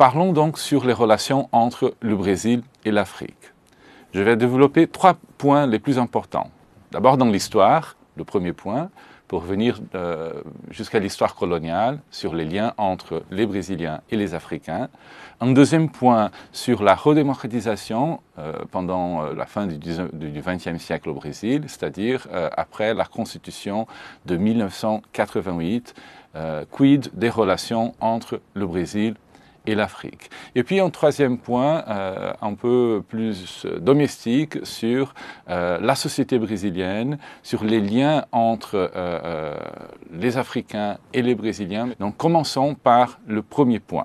Parlons donc sur les relations entre le Brésil et l'Afrique. Je vais développer trois points les plus importants. D'abord dans l'histoire, le premier point, pour venir euh, jusqu'à l'histoire coloniale, sur les liens entre les Brésiliens et les Africains. Un deuxième point sur la redémocratisation euh, pendant euh, la fin du XXe siècle au Brésil, c'est-à-dire après la constitution de 1988, quid des relations entre le Brésil et l'Afrique. Et puis un troisième point, euh, un peu plus euh, domestique, sur euh, la société brésilienne, sur les liens entre les Africains et les Brésiliens. Donc commençons par le premier point.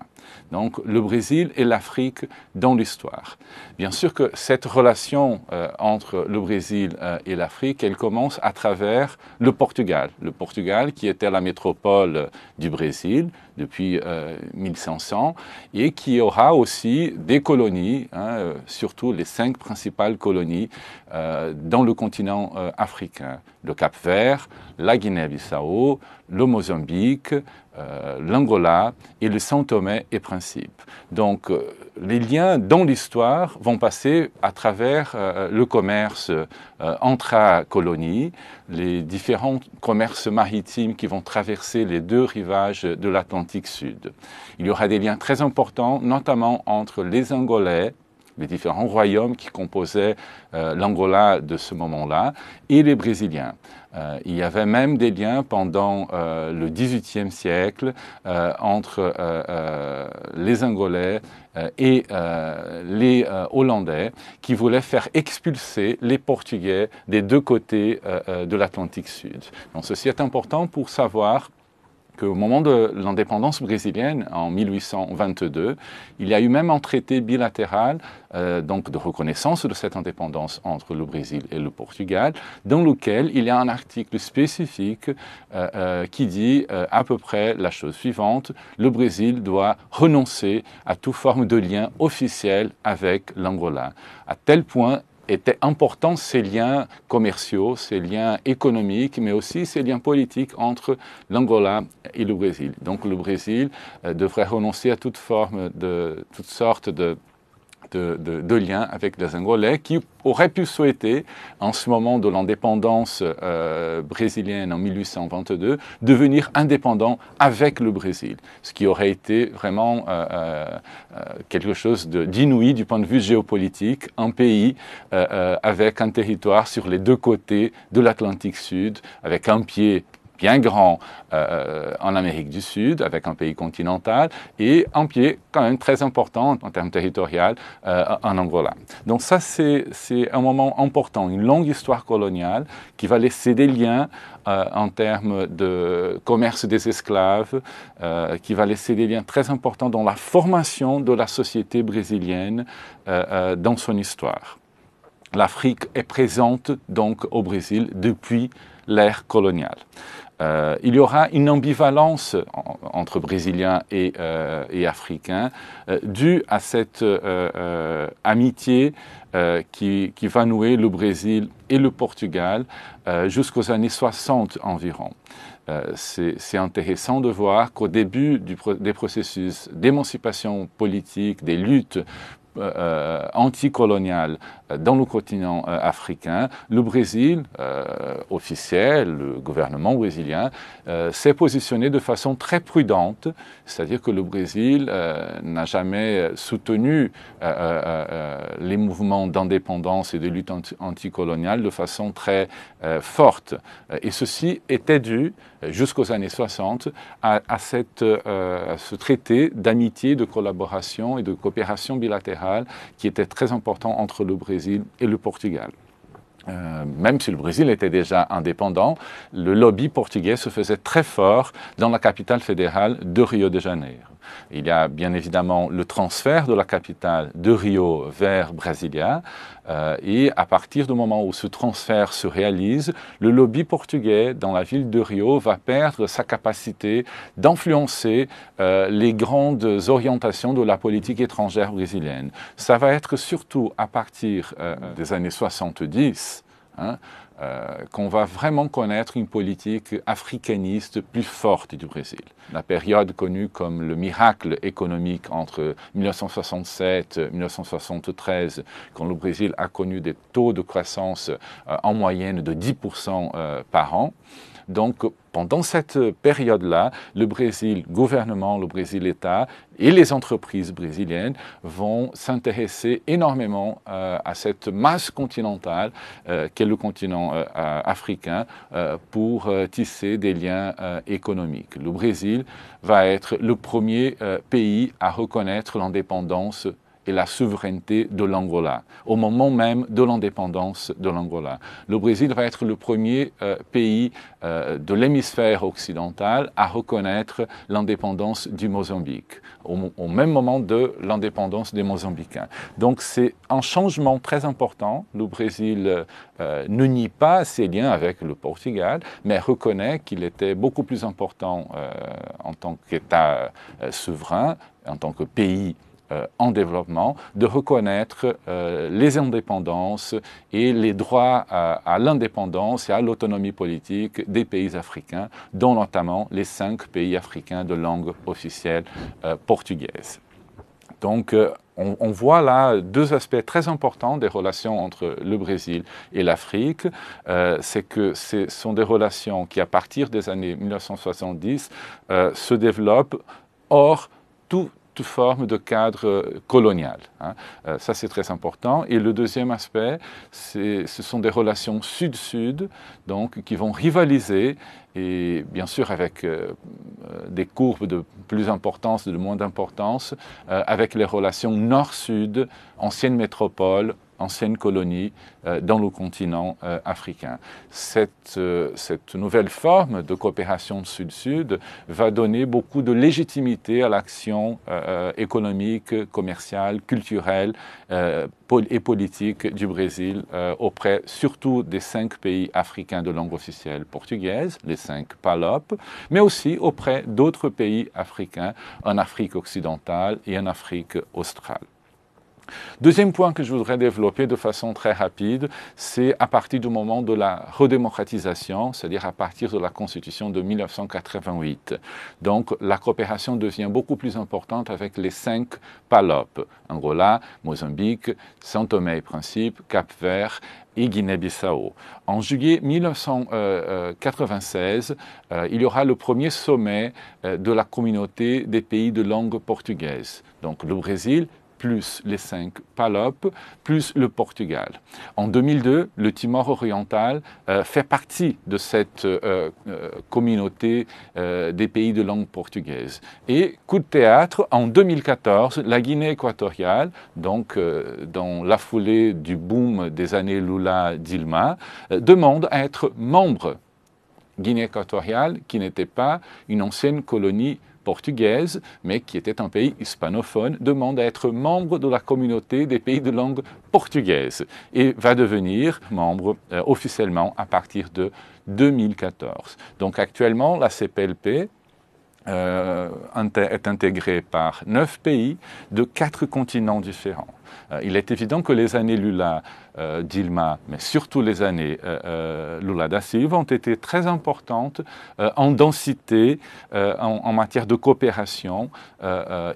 Donc le Brésil et l'Afrique dans l'histoire. Bien sûr que cette relation euh, entre le Brésil euh, et l'Afrique, elle commence à travers le Portugal. Le Portugal qui était la métropole du Brésil depuis 1500 euh, et qui aura aussi des colonies, hein, surtout les cinq principales colonies dans le continent africain le Cap Vert, la Guinée-Bissau, le Mozambique, euh, l'Angola et le Saint-Thomé et Principe. Donc euh, les liens dans l'histoire vont passer à travers euh, le commerce intra colonies, les différents commerces maritimes qui vont traverser les deux rivages de l'Atlantique Sud. Il y aura des liens très importants, notamment entre les Angolais, les différents royaumes qui composaient euh, l'Angola de ce moment-là, et les Brésiliens. Euh, il y avait même des liens pendant euh, le le XVIIIe siècle entre les Angolais et les Hollandais qui voulaient faire expulser les Portugais des deux côtés de l'Atlantique Sud. Donc ceci est important pour savoir au moment de l'indépendance brésilienne, en 1822, il y a eu même un traité bilatéral euh, donc de reconnaissance de cette indépendance entre le Brésil et le Portugal, dans lequel il y a un article spécifique euh, euh, qui dit à peu près la chose suivante, le Brésil doit renoncer à toute forme de lien officiel avec l'Angola, à tel point étaient importants ces liens commerciaux, ces liens économiques, mais aussi ces liens politiques entre l'Angola et le Brésil. Donc le Brésil euh, devrait renoncer à toute forme de, toutes sortes de de, de, liens avec les Angolais qui auraient pu souhaiter, en ce moment de l'indépendance euh, brésilienne en 1822, devenir indépendant avec le Brésil, ce qui aurait été vraiment euh, euh, quelque chose d'inouï du point de vue géopolitique, un pays avec un territoire sur les deux côtés de l'Atlantique Sud, avec un pied bien grand euh, euh, en Amérique du Sud, avec un pays continental, et un pied quand même très important en termes territoriaux euh, en Angola. Donc ça, c'est un moment important, une longue histoire coloniale qui va laisser des liens en termes de commerce des esclaves, qui va laisser des liens très importants dans la formation de la société brésilienne dans son histoire. L'Afrique est présente donc au Brésil depuis l'ère coloniale. Euh, il y aura une ambivalence entre Brésiliens et, euh, Africains euh, due à cette amitié qui, va nouer le Brésil et le Portugal jusqu'aux années 60 environ. C'est intéressant de voir qu'au début des processus d'émancipation politique, des luttes euh, euh, anticolonial euh, dans le continent africain, le Brésil, officiel, le gouvernement brésilien, s'est positionné de façon très prudente, c'est-à-dire que le Brésil n'a jamais soutenu les mouvements d'indépendance et de lutte anti anticoloniale de façon très forte. Et ceci était dû, jusqu'aux années 60, à, à ce traité d'amitié, de collaboration et de coopération bilatérale qui était très important entre le Brésil et le Portugal. Euh, même si le Brésil était déjà indépendant, le lobby portugais se faisait très fort dans la capitale fédérale de Rio de Janeiro. Il y a bien évidemment le transfert de la capitale de Rio vers Brasilia. Euh, et à partir du moment où ce transfert se réalise, le lobby portugais dans la ville de Rio va perdre sa capacité d'influencer euh, les grandes orientations de la politique étrangère brésilienne. Ça va être surtout à partir euh, des années 70. Euh, qu'on va vraiment connaître une politique africaniste plus forte du Brésil. La période connue comme le miracle économique entre 1967 et 1973, quand le Brésil a connu des taux de croissance euh, en moyenne de 10% euh, par an, donc, pendant cette période-là, le Brésil, gouvernement, le Brésil État et les entreprises brésiliennes vont s'intéresser énormément euh, à cette masse continentale euh, qu'est le continent euh, africain pour tisser des liens économiques. Le Brésil va être le premier pays à reconnaître l'indépendance et la souveraineté de l'Angola, au moment même de l'indépendance de l'Angola. Le Brésil va être le premier euh, pays euh, de l'hémisphère occidental à reconnaître l'indépendance du Mozambique, au, même moment de l'indépendance des Mozambicains. Donc c'est un changement très important. Le Brésil euh, ne nie pas ses liens avec le Portugal, mais reconnaît qu'il était beaucoup plus important en tant qu'État souverain, en tant que pays euh, en développement, de reconnaître euh, les indépendances et les droits à, l'indépendance et à l'autonomie politique des pays africains, dont notamment les cinq pays africains de langue officielle euh, portugaise. Donc, on, voit là deux aspects très importants des relations entre le Brésil et l'Afrique. c'est que ce sont des relations qui, à partir des années 1970, se développent hors tout, forme de cadre euh, colonial. Hein. Euh, ça, c'est très important. Et le deuxième aspect, ce sont des relations sud-sud, donc qui vont rivaliser, et bien sûr avec euh, des courbes de plus importance, de moins d'importance, avec les relations nord-sud, ancienne métropole, anciennes colonies euh, dans le continent euh, africain. Euh, cette, nouvelle forme de coopération Sud-Sud va donner beaucoup de légitimité à l'action économique, commerciale, culturelle et politique du Brésil auprès surtout des cinq pays africains de langue officielle portugaise, les cinq PALOP, mais aussi auprès d'autres pays africains en Afrique occidentale et en Afrique australe. Deuxième point que je voudrais développer de façon très rapide, c'est à partir du moment de la redémocratisation, c'est-à-dire à partir de la Constitution de 1988. Donc la coopération devient beaucoup plus importante avec les cinq palopes, Angola, Mozambique, saint Tomé et Principe, Cap-Vert et Guinée-Bissau. En juillet 1996, euh, il y aura le premier sommet euh, de la communauté des pays de langue portugaise. Donc le Brésil, plus les cinq palopes, plus le Portugal. En 2002, le Timor oriental euh, fait partie de cette euh, euh, communauté des pays de langue portugaise. Et coup de théâtre, en 2014, la Guinée équatoriale, donc dans la foulée du boom des années Lula-Dilma, demande à être membre Guinée équatoriale, qui n'était pas une ancienne colonie portugaise, mais qui était un pays hispanophone, demande à être membre de la communauté des pays de langue portugaise et va devenir membre euh, officiellement à partir de 2014. Donc actuellement, la CPLP euh, est intégré par neuf pays de quatre continents différents. Euh, il est évident que les années Lula, euh, Dilma, mais surtout les années Lula da ont été très importantes en densité, en, en, matière de coopération.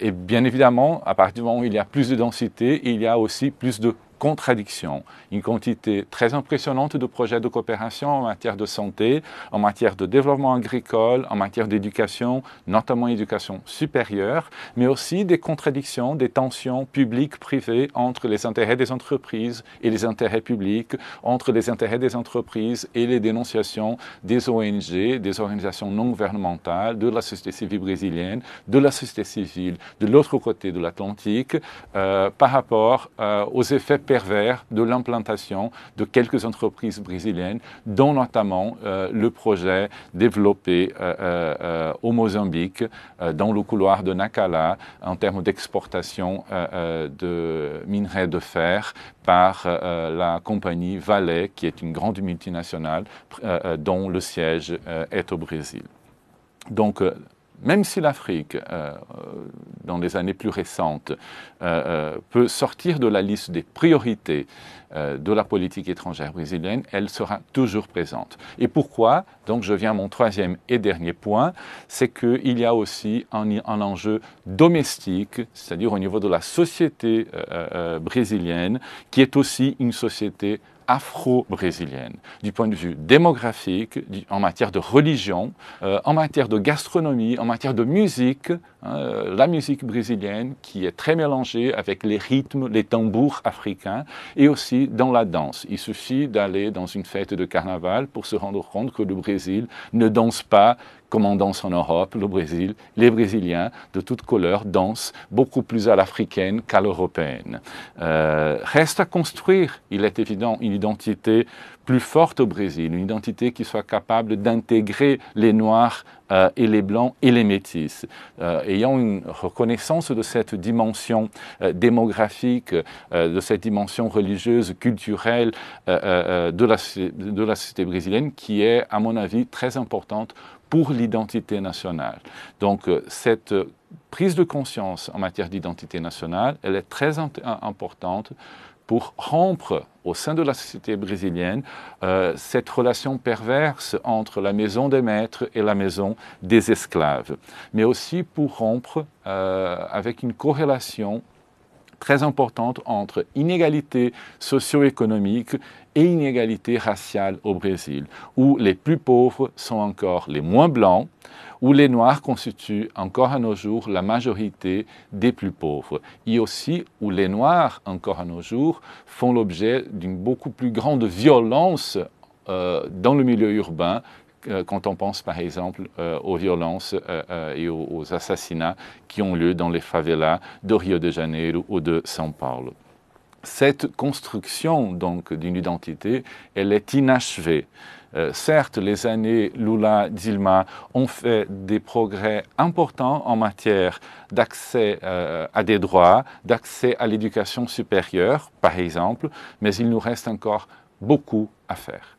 et bien évidemment, à partir du moment où il y a plus de densité, il y a aussi plus de contradictions, une quantité très impressionnante de projets de coopération en matière de santé, en matière de développement agricole, en matière d'éducation, notamment éducation supérieure, mais aussi des contradictions, des tensions publiques-privées entre les intérêts des entreprises et les intérêts publics, entre les intérêts des entreprises et les dénonciations des ONG, des organisations non gouvernementales, de la société civile brésilienne, de la société civile de l'autre côté de l'Atlantique, euh, par rapport euh, aux effets pervers de l'implantation de quelques entreprises brésiliennes, dont notamment euh, le projet développé euh, euh, au Mozambique, dans le couloir de Nakala en termes d'exportation de minerais de fer par la compagnie Vale, qui est une grande multinationale dont le siège est au Brésil. Donc, même si l'Afrique, euh, euh, dans les années plus récentes, euh, peut sortir de la liste des priorités de la politique étrangère brésilienne, elle sera toujours présente. Et pourquoi Donc je viens à mon troisième et dernier point, c'est qu'il y a aussi un enjeu domestique, c'est-à-dire au niveau de la société brésilienne, qui est aussi une société afro-brésilienne, du point de vue démographique, en matière de religion, euh, en matière de gastronomie, en matière de musique, Hein, euh, la musique brésilienne qui est très mélangée avec les rythmes, les tambours africains et aussi dans la danse. Il suffit d'aller dans une fête de carnaval pour se rendre compte que le Brésil ne danse pas comme on danse en Europe, le Brésil, les Brésiliens de toutes couleurs dansent beaucoup plus à l'africaine qu'à l'européenne. Euh, reste à construire, il est évident, une identité plus forte au Brésil, une identité qui soit capable d'intégrer les Noirs euh, et les Blancs et les Métis, euh, ayant une reconnaissance de cette dimension euh, démographique, de cette dimension religieuse, culturelle de la, de, la, société brésilienne qui est, à mon avis, très importante pour l'identité nationale. Donc euh, cette euh, prise de conscience en matière d'identité nationale, elle est très euh, importante pour rompre au sein de la société brésilienne cette relation perverse entre la maison des maîtres et la maison des esclaves, mais aussi pour rompre avec une corrélation très importante entre inégalités socio économiques et inégalités raciales au Brésil, où les plus pauvres sont encore les moins blancs, où les Noirs constituent encore à nos jours la majorité des plus pauvres, et aussi où les Noirs, encore à nos jours, font l'objet d'une beaucoup plus grande violence euh, dans le milieu urbain euh, quand on pense par exemple euh, aux violences et aux, assassinats qui ont lieu dans les favelas de Rio de Janeiro ou de São Paulo cette construction donc d'une identité, elle est inachevée. Euh, certes, les années Lula-Dilma ont fait des progrès importants en matière d'accès euh, à des droits, d'accès à l'éducation supérieure, par exemple, mais il nous reste encore beaucoup à faire.